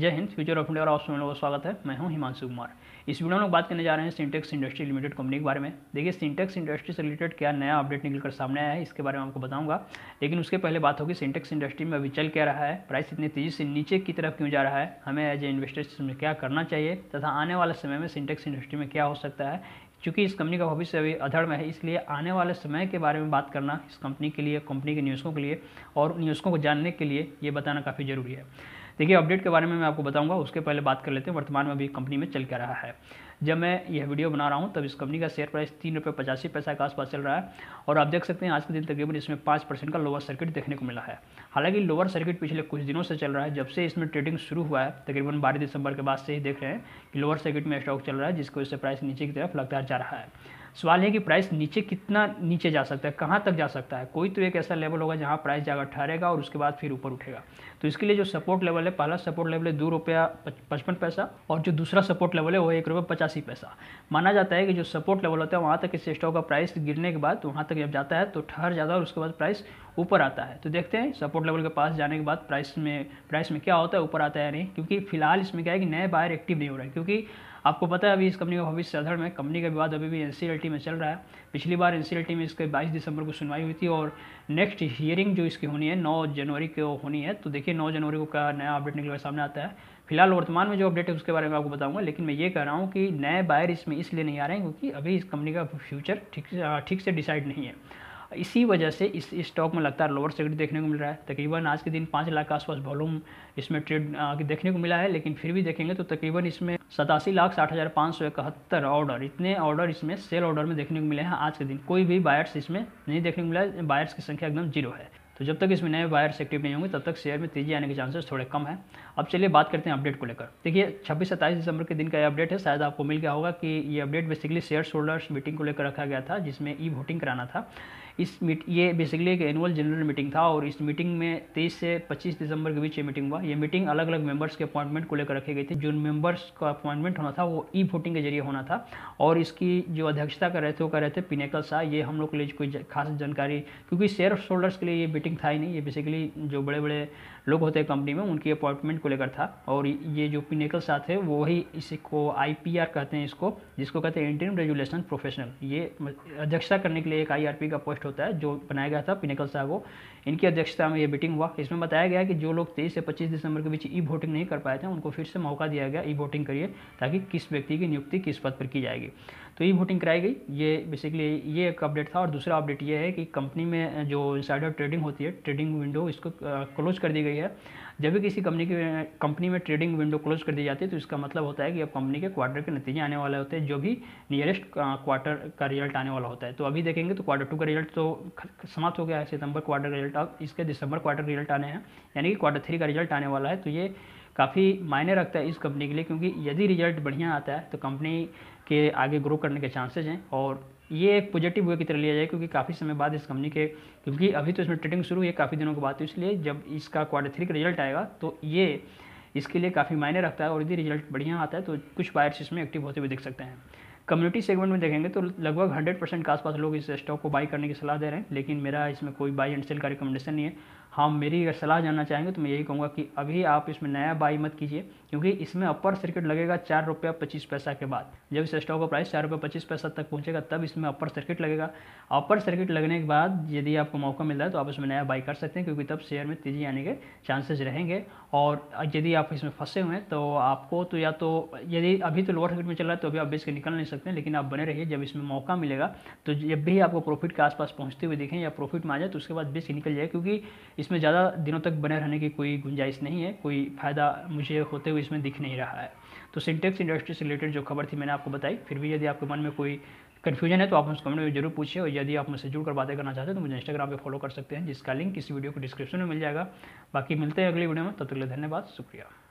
जय Hind future of India और आप सभी लोगों का स्वागत है मैं हूं हिमांशु कुमार इस वीडियो में लोग बात करने जा रहे हैं सिंटेक्स इंडस्ट्री लिमिटेड कंपनी के बारे में देखिए सिंटेक्स इंडस्ट्री से रिलेटेड क्या नया अपडेट निकलकर सामने आया है इसके बारे में आपको बताऊंगा लेकिन उसके पहले बात होगी सिंटेक्स इंडस्ट्री में अभी चल क्या रहा है प्राइस इतनी तेज़ी से नीचे की तरफ क्यों जा रहा है हमें एज ए इन्वेस्टर्स में क्या करना चाहिए तथा आने वाले समय में सिंटेक्स इंडस्ट्री में क्या हो सकता है चूँकि इस कंपनी का भविष्य अभी अधड़ में है इसलिए आने वाले समय के बारे में बात करना इस कंपनी के लिए कंपनी के निवेशकों के लिए और निवेशकों को जानने के लिए ये बताना काफ़ी ज़रूरी है देखिए अपडेट के बारे में मैं आपको बताऊंगा उसके पहले बात कर लेते हैं वर्तमान में अभी कंपनी में चल क्या रहा है जब मैं यह वीडियो बना रहा हूँ तब इस कंपनी का शेयर प्राइस तीन रुपये पचासी पैसा के आसपास चल रहा है और आप देख सकते हैं आज के दिन तकरीबन इसमें पाँच परसेंट का लोअर सर्किट देखने को मिला है हालांकि लोअर सर्किट पिछले कुछ दिनों से चल रहा है जब से इसमें ट्रेडिंग शुरू हुआ है तकरीबन बारह दिसंबर के बाद से ही देख रहे हैं कि लोअर सर्किट में स्टॉक चल रहा है जिसकी वजह से प्राइस नीचे की तरफ लगातार जा रहा है सवाल है कि प्राइस नीचे कितना नीचे जा सकता है कहाँ तक जा सकता है कोई तो एक ऐसा लेवल होगा जहाँ प्राइस जाकर ठहरेगा और उसके बाद फिर ऊपर उठेगा तो इसके लिए जो सपोर्ट लेवल है पहला सपोर्ट लेवल है दो रुपया पचपन पैसा और जो दूसरा सपोर्ट लेवल है वो एक रुपये पचासी पैसा माना जाता है कि जो सपोर्ट लेवल होता है वहाँ तक इस स्टॉक का प्राइस गिरने के बाद वहाँ तक जब जाता है तो ठहर जाता है और उसके बाद प्राइस ऊपर आता है तो देखते हैं सपोर्ट लेवल के पास जाने के बाद प्राइस में प्राइस में क्या होता है ऊपर आता है या नहीं क्योंकि फिलहाल इसमें क्या है कि नए बायर एक्टिव नहीं हो रहे हैं क्योंकि आपको पता है अभी इस कंपनी का भविष्य साधारण में कंपनी का विवाद अभी भी एन में चल रहा है पिछली बार एन में इसके 22 दिसंबर को सुनवाई हुई थी और नेक्स्ट हियरिंग जो इसकी होनी है नौ जनवरी को होनी है तो देखिए नौ जनवरी को क्या नया अपडेट निकल कर सामने आता है फिलहाल वर्तमान में जो अपडेट है उसके बारे में आपको बताऊंगा लेकिन मैं ये कह रहा हूँ कि नए बायर इसमें इसलिए नहीं आ रहे हैं क्योंकि अभी इस कंपनी का फ्यूचर ठीक से ठीक से डिसाइड नहीं है इसी वजह से इस स्टॉक में लगातार लोअर सेगरी देखने को मिल रहा है तकरीबन आज के दिन पाँच लाख के आसपास वॉल्यूम इसमें ट्रेड देखने को मिला है लेकिन फिर भी देखेंगे तो तकरीबन इसमें सतासी लाख साठ हज़ार पाँच सौ इकहत्तर ऑर्डर इतने ऑर्डर इसमें सेल ऑर्डर में देखने को मिले हैं आज के दिन कोई भी बायर्स इसमें नहीं देखने को मिला है बायर्स की संख्या एकदम जीरो है तो जब तक इसमें नए बायर्स एक्टिव नहीं होंगे तब तक शेयर में तेजी आने के चांसेस थोड़े कम हैं अब चलिए बात करते हैं अपडेट को लेकर देखिए 26 सत्ताईस दिसंबर के दिन का ये अपडेट है शायद आपको मिल गया होगा कि ये update basically shareholders meeting को लेकर रखा गया था जिसमें ई वोटिंग कराना था इस मीट ये बेसिकली एक एनुअल जनरल मीटिंग था और इस मीटिंग में 23 से 25 दिसंबर के बीच ये मीटिंग हुआ ये मीटिंग अलग अलग मेंबर्स के अपॉइंटमेंट को लेकर रखी गई थी जो मेंबर्स का अपॉइंटमेंट होना था वो ई वोटिंग के जरिए होना था और इसकी जो अध्यक्षता कर रहे थे वो कर रहे थे पिनेकल शाह ये हम लोग के लिए कोई खास जानकारी क्योंकि शेयर होल्डर्स के लिए ये मीटिंग था ही नहीं ये बेसिकली जो बड़े बड़े लोग होते हैं कंपनी में उनकी अपॉइंटमेंट को लेकर था और ये जो पिनेकल शाह थे वही को आई कहते हैं इसको जिसको कहते हैं इंटरम रेजुलेशन प्रोफेशनल ये अध्यक्षता करने के लिए एक आई का पोस्ट होता है जो बनाया गया था पिनेकल साहब को इनकी अध्यक्षता में ये मीटिंग हुआ इसमें बताया गया कि जो लोग तेईस से पच्चीस दिसंबर के बीच ई वोटिंग नहीं कर पाए थे उनको फिर से मौका दिया गया ई वोटिंग करिए ताकि किस व्यक्ति की नियुक्ति किस पद पर की जाएगी तो ये वोटिंग कराई गई ये बेसिकली ये एक अपडेट था और दूसरा अपडेट ये है कि कंपनी में जो इंसाइडर ट्रेडिंग होती है ट्रेडिंग विंडो इसको क्लोज कर दी गई है जब भी किसी कंपनी की कंपनी में ट्रेडिंग विंडो क्लोज कर दी जाती है तो इसका मतलब होता है कि अब कंपनी के क्वार्टर के नतीजे आने वाले होते हैं जो भी नियरेस्ट क्वार्टर का रिजल्ट आने वाला होता है तो अभी देखेंगे तो क्वार्टर टू का रिजल्ट तो समाप्त हो गया है सितंबर क्वार्टर का रिजल्ट अब इसके दिसंबर क्वार्टर रिजल्ट आने हैं यानी कि क्वार्टर थ्री का रिजल्ट आने वाला है तो ये काफ़ी मायने रखता है इस कंपनी के लिए क्योंकि यदि रिजल्ट बढ़िया आता है तो कंपनी के आगे ग्रो करने के चांसेज हैं और ये एक पॉजिटिव वे की तरह लिया जाए क्योंकि काफ़ी समय बाद इस कंपनी के क्योंकि अभी तो इसमें ट्रेडिंग शुरू हुई है काफ़ी दिनों के बाद तो इसलिए जब इसका क्वार्टर थ्री का रिजल्ट आएगा तो ये इसके लिए काफ़ी मायने रखता है और यदि रिजल्ट बढ़िया आता है तो कुछ बायर्स इसमें एक्टिव होते हुए दिख सकते हैं कम्युनिटी सेगमेंट में देखेंगे तो लगभग 100 परसेंट के आसपास लोग इस स्टॉक को बाई करने की सलाह दे रहे हैं लेकिन मेरा इसमें कोई बाई एंड सेल का रिकमेंडेशन नहीं है हाँ मेरी अगर सलाह जानना चाहेंगे तो मैं यही कहूँगा कि अभी आप इसमें नया बाई मत कीजिए क्योंकि इसमें अपर सर्किट लगेगा चार रुपया पच्चीस पैसा के बाद जब इस स्टॉक का प्राइस चार रुपया पच्चीस पैसा तक पहुँचेगा तब इसमें अपर सर्किट लगेगा अपर सर्किट लगने के बाद यदि आपको मौका मिलता है तो आप इसमें नया बाई कर सकते हैं क्योंकि तब शेयर में तेज़ी आने के चांसेज रहेंगे और यदि आप इसमें फंसे हुए हैं तो आपको तो या तो यदि अभी तो लोअर सर्किट में चल रहा है तो अभी आप बेच के निकल नहीं सकते लेकिन आप बने रहिए जब इसमें मौका मिलेगा तो जब भी आपको प्रॉफिट के आसपास पहुँचते हुए देखें या प्रॉफिट में आ जाए तो उसके बाद बेच के निकल जाए क्योंकि इसमें ज़्यादा दिनों तक बने रहने की कोई गुंजाइश नहीं है कोई फ़ायदा मुझे होते हुए इसमें दिख नहीं रहा है तो सिंटेक्स इंडस्ट्री से रिलेटेड जो खबर थी मैंने आपको बताई फिर भी यदि आपके मन में कोई कन्फ्यूजन है तो आप मुझे कमेंट में जरूर पूछिए और यदि आप मुझसे जुड़कर बातें करना चाहते हैं तो मुझे इंस्टाग्राम पर फॉलो कर सकते हैं जिसका लिंक इस वीडियो को डिस्क्रिप्शन में मिल जाएगा बाकी मिलते हैं अगली वीडियो में तब तो तक धन्यवाद शुक्रिया